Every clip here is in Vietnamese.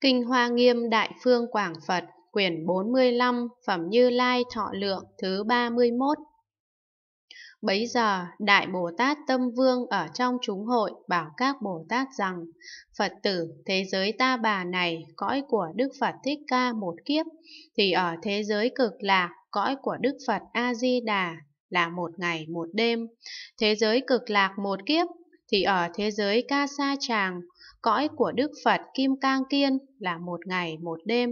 Kinh Hoa Nghiêm Đại Phương Quảng Phật, quyển 45, phẩm Như Lai Thọ Lượng thứ 31. Bấy giờ, Đại Bồ Tát Tâm Vương ở trong chúng hội bảo các Bồ Tát rằng, Phật tử, thế giới ta bà này, cõi của Đức Phật Thích Ca một kiếp, thì ở thế giới cực lạc, cõi của Đức Phật A-di-đà là một ngày một đêm. Thế giới cực lạc một kiếp thì ở thế giới ca sa tràng, cõi của Đức Phật Kim Cang Kiên là một ngày một đêm.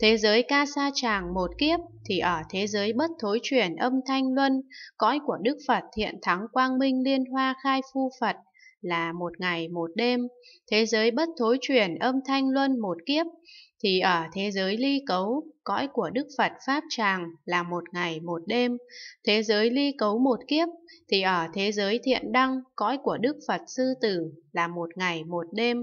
Thế giới ca sa tràng một kiếp thì ở thế giới bất thối chuyển âm thanh luân, cõi của Đức Phật Thiện Thắng Quang Minh Liên Hoa Khai Phu Phật là một ngày một đêm, thế giới bất thối chuyển âm thanh luân một kiếp, thì ở thế giới ly cấu, cõi của Đức Phật Pháp Tràng là một ngày một đêm, thế giới ly cấu một kiếp, thì ở thế giới thiện đăng, cõi của Đức Phật Sư Tử là một ngày một đêm,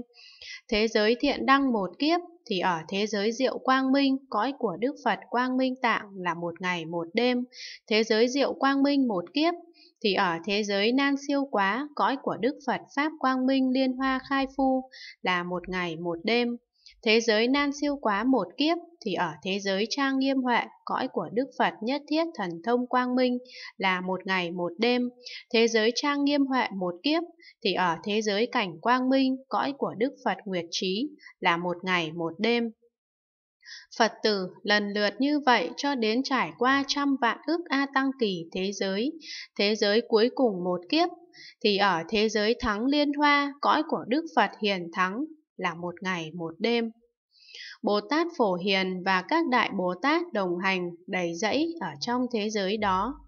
thế giới thiện đăng một kiếp, thì ở thế giới diệu quang minh, cõi của Đức Phật quang minh tạng là một ngày một đêm, thế giới diệu quang minh một kiếp, thì ở thế giới nan siêu quá, cõi của Đức Phật Pháp Quang Minh Liên Hoa Khai Phu là một ngày một đêm. Thế giới nan siêu quá một kiếp thì ở thế giới trang nghiêm huệ, cõi của Đức Phật nhất thiết thần thông quang minh là một ngày một đêm. Thế giới trang nghiêm huệ một kiếp thì ở thế giới cảnh quang minh, cõi của Đức Phật nguyệt trí là một ngày một đêm. Phật tử lần lượt như vậy cho đến trải qua trăm vạn ức A Tăng Kỳ thế giới, thế giới cuối cùng một kiếp, thì ở thế giới thắng liên hoa, cõi của Đức Phật hiền thắng là một ngày một đêm. Bồ Tát Phổ Hiền và các Đại Bồ Tát đồng hành đầy dẫy ở trong thế giới đó.